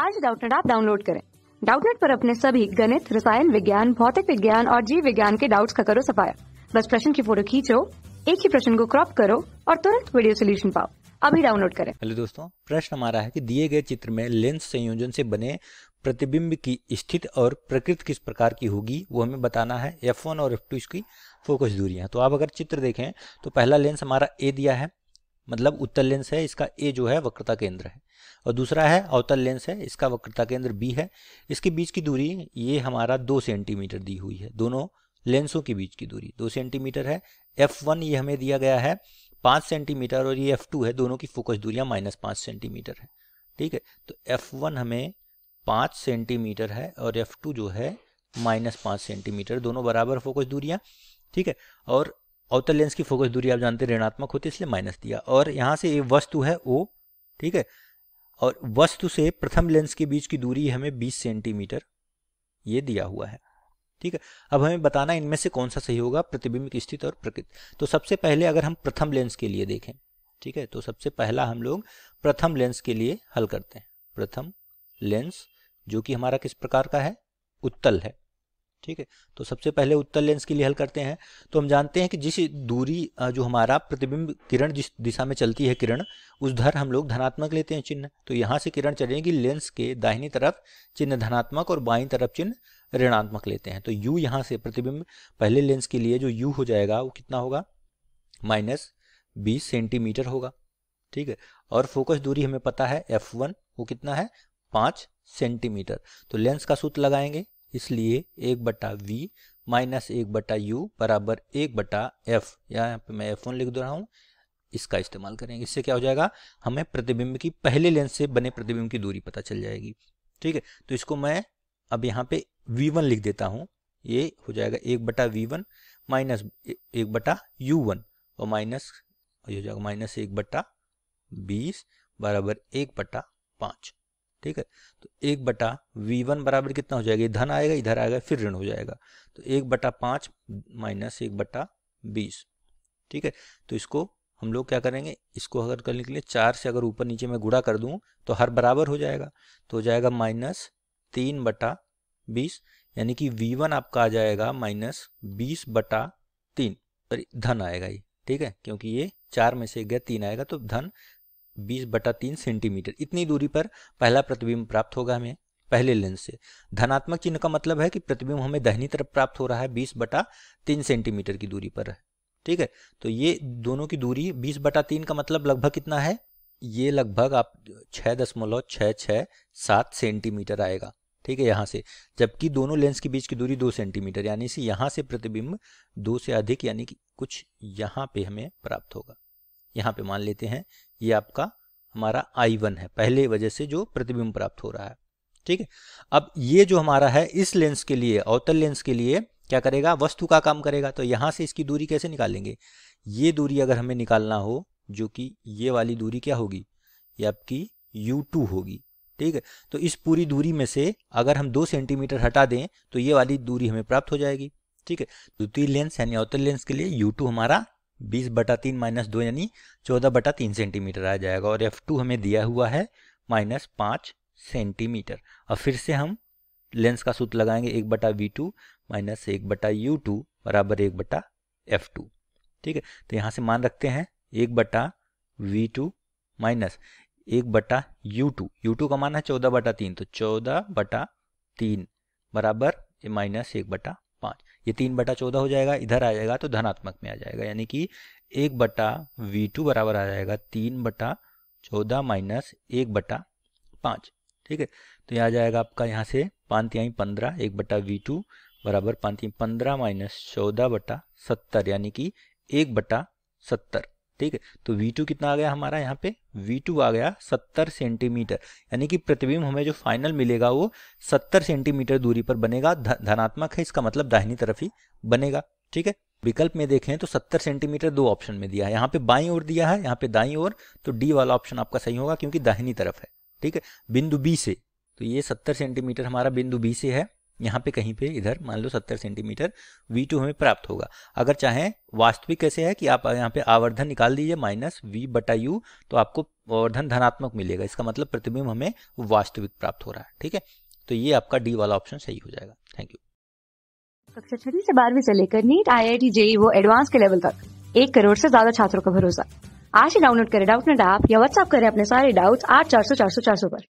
आज डाउटनेट आप डाउनलोड करें डाउटनेट पर अपने सभी गणित रसायन विज्ञान भौतिक विज्ञान और जीव विज्ञान के डाउट्स का करो सफाया बस प्रश्न की फोटो खींचो एक ही प्रश्न को क्रॉप करो और तुरंत वीडियो सोल्यूशन पाओ अभी डाउनलोड करें हेलो दोस्तों प्रश्न हमारा है कि दिए गए चित्र में लेंस संयोजन से बने प्रतिबिंब की स्थिति और प्रकृति किस प्रकार की होगी वो हमें बताना है एफ वन और एफ टू इसकी फोकस दूरियां तो आप अगर चित्र देखें तो पहला लेंस हमारा ए दिया है मतलब उत्तर लेंस है इसका ए जो है वक्रता केंद्र है और दूसरा है अवतल लेंस है इसका वक्रता केंद्र बी है इसके बीच की दूरी ये हमारा दो सेंटीमीटर दी हुई है दोनों लेंसों के बीच की दूरी दो सेंटीमीटर है एफ वन ये हमें दिया गया है पाँच सेंटीमीटर और ये एफ टू है दोनों की फोकस दूरियाँ माइनस पाँच सेंटीमीटर है ठीक है तो एफ वन हमें पाँच सेंटीमीटर है और एफ टू जो है माइनस पाँच सेंटीमीटर दोनों बराबर फोकस दूरियाँ ठीक है और अवतल लेंस की फोकस दूरी आप जानते हैं ऋणात्मक होती है इसलिए माइनस दिया और यहाँ से ये वस्तु है ओ ठीक है और वस्तु से प्रथम लेंस के बीच की दूरी हमें बीस सेंटीमीटर ये दिया हुआ है ठीक है अब हमें बताना इनमें से कौन सा सही होगा प्रतिबिंब की स्थिति और प्रकृति तो सबसे पहले अगर हम प्रथम लेंस के लिए देखें ठीक है तो सबसे पहला हम लोग प्रथम लेंस के लिए हल करते हैं प्रथम लेंस जो कि हमारा किस प्रकार का है उत्तल है ठीक है तो सबसे पहले उत्तर लेंस के लिए हल करते हैं तो हम जानते हैं कि जिस दूरी जो हमारा प्रतिबिंब किरण जिस दिशा में चलती है किरण उस धर हम लोग धनात्मक लेते हैं चिन्ह तो यहाँ से किरण चलेगी लेंस के दाहिनी तरफ चिन्ह धनात्मक और बाई तरफ चिन्ह ऋणात्मक लेते हैं तो यू यहाँ से प्रतिबिंब पहले लेंस के लिए जो यू हो जाएगा वो कितना होगा माइनस बीस सेंटीमीटर होगा ठीक है और फोकस दूरी हमें पता है एफ वन वो कितना है पांच सेंटीमीटर तो लेंस का सूत्र लगाएंगे इसलिए एक बटा वी माइनस एक बटा यू बराबर एक बटा एफ यहाँ पे मैं एफ वन लिख दे रहा हूँ इसका इस्तेमाल करेंगे इससे क्या हो जाएगा हमें प्रतिबिंब की पहले लेंस से बने प्रतिबिंब की दूरी पता चल जाएगी ठीक है तो इसको मैं अब यहाँ पे वी वन लिख देता हूँ ये हो जाएगा एक बटा वी वन माइनस एक बटा यू वन और माइनस ये हो जाएगा माइनस एक बटा बीस बराबर एक बटा पाँच ठीक है तो एक बटा वी वन बराबर कितना हो जाएगा धन आएगा इधर आएगा फिर ऋण हो जाएगा तो एक बटा पांच माइनस एक बटा बीस ठीक है तो इसको हम लोग क्या करेंगे इसको अगर करने के लिए चार से अगर ऊपर नीचे मैं गुड़ा कर दू तो हर बराबर हो जाएगा तो हो जाएगा माइनस तीन बटा बीस यानी कि वी वन आपका आ जाएगा माइनस बीस बटा तीन धन आएगा ये ठीक है क्योंकि ये चार में से गया तीन आएगा तो धन बीस बटा तीन सेंटीमीटर इतनी दूरी पर पहला प्रतिबिंब प्राप्त होगा हमें पहले लेंस से धनात्मक चिन्ह का मतलब है कि प्रतिबिंब हमें दहनी तरफ प्राप्त हो रहा है बीस बटा तीन सेंटीमीटर की दूरी पर है ठीक है तो ये दोनों की दूरी बीस बटा तीन का मतलब लगभग कितना है ये लगभग आप छह दशमलव छः सात सेंटीमीटर आएगा ठीक है यहाँ से जबकि दोनों लेंस के बीच की दूरी दो सेंटीमीटर यानी यहां से प्रतिबिंब दो से अधिक यानी कि कुछ यहाँ पे हमें प्राप्त होगा यहाँ पे मान लेते हैं ये आपका हमारा आई वन है पहले वजह से जो प्रतिबिंब प्राप्त हो रहा है ठीक है अब ये जो हमारा है इस लेंस के लिए अवतल लेंस के लिए क्या करेगा वस्तु का काम करेगा तो यहाँ से इसकी दूरी कैसे निकालेंगे ये दूरी अगर हमें निकालना हो जो कि ये वाली दूरी क्या होगी ये आपकी यू होगी ठीक है तो इस पूरी दूरी में से अगर हम दो सेंटीमीटर हटा दें तो ये वाली दूरी हमें प्राप्त हो जाएगी ठीक है द्वितीय लेंस यानी अवतल लेंस के लिए यू हमारा बीस बटा तीन माइनस दो यानी चौदह बटा तीन सेंटीमीटर आ जाएगा और एफ टू हमें दिया हुआ है माइनस पाँच सेंटीमीटर अब फिर से हम लेंस का सूत्र लगाएंगे एक बटा वी टू माइनस एक बटा यू टू बराबर एक बटा एफ टू ठीक है तो यहाँ से मान रखते हैं एक बटा वी टू माइनस एक बटा यू टू यू टू का मान है चौदह बटा तीन तो चौदह बटा तीन बराबर माइनस एक बटा ये तीन बटा चौदह हो जाएगा इधर आ जाएगा तो धनात्मक में आ जाएगा यानी कि एक बटा वी टू बराबर आ जाएगा तीन बटा चौदह माइनस एक बटा पाँच ठीक है तो यह आ जाएगा आपका यहाँ से पांतियाई पंद्रह एक बटा वी टू बराबर पानतियाई पंद्रह माइनस चौदह बटा सत्तर यानी कि एक बटा सत्तर ठीक है तो V2 कितना आ गया हमारा यहाँ पे V2 आ गया 70 सेंटीमीटर यानी कि प्रतिबिंब हमें जो फाइनल मिलेगा वो 70 सेंटीमीटर दूरी पर बनेगा धनात्मक है इसका मतलब दाहिनी तरफ ही बनेगा ठीक है विकल्प में देखें तो 70 सेंटीमीटर दो ऑप्शन में दिया है यहाँ पे बाई ओर दिया है यहाँ पे दाई ओर तो डी वाला ऑप्शन आपका सही होगा क्योंकि दाहिनी तरफ है ठीक है बिंदु बी से तो ये 70 सेंटीमीटर हमारा बिंदु बी से है यहाँ पे कहीं पे इधर मान लो 70 सेंटीमीटर V2 हमें प्राप्त होगा अगर चाहें वास्तविक कैसे है कि आप यहाँ पे आवर्धन निकाल दीजिए माइनस V बटा यू तो आपको आवर्धन धनात्मक मिलेगा इसका मतलब प्रतिबिंब हमें वास्तविक प्राप्त हो रहा है ठीक है तो ये आपका डी वाला ऑप्शन सही हो जाएगा थैंक यू कक्षा छठी से बारहवीं से लेकर NEET I I T JEE वो एडवांस के लेवल तक एक करोड़ से ज्यादा छात्रों का भरोसा आज ही डाउनलोड करें डाउट नेट ऐप या व्हाट्सएप करें अपने सारे डाउट्स आठ चार सौ चार सौ चार सौ पर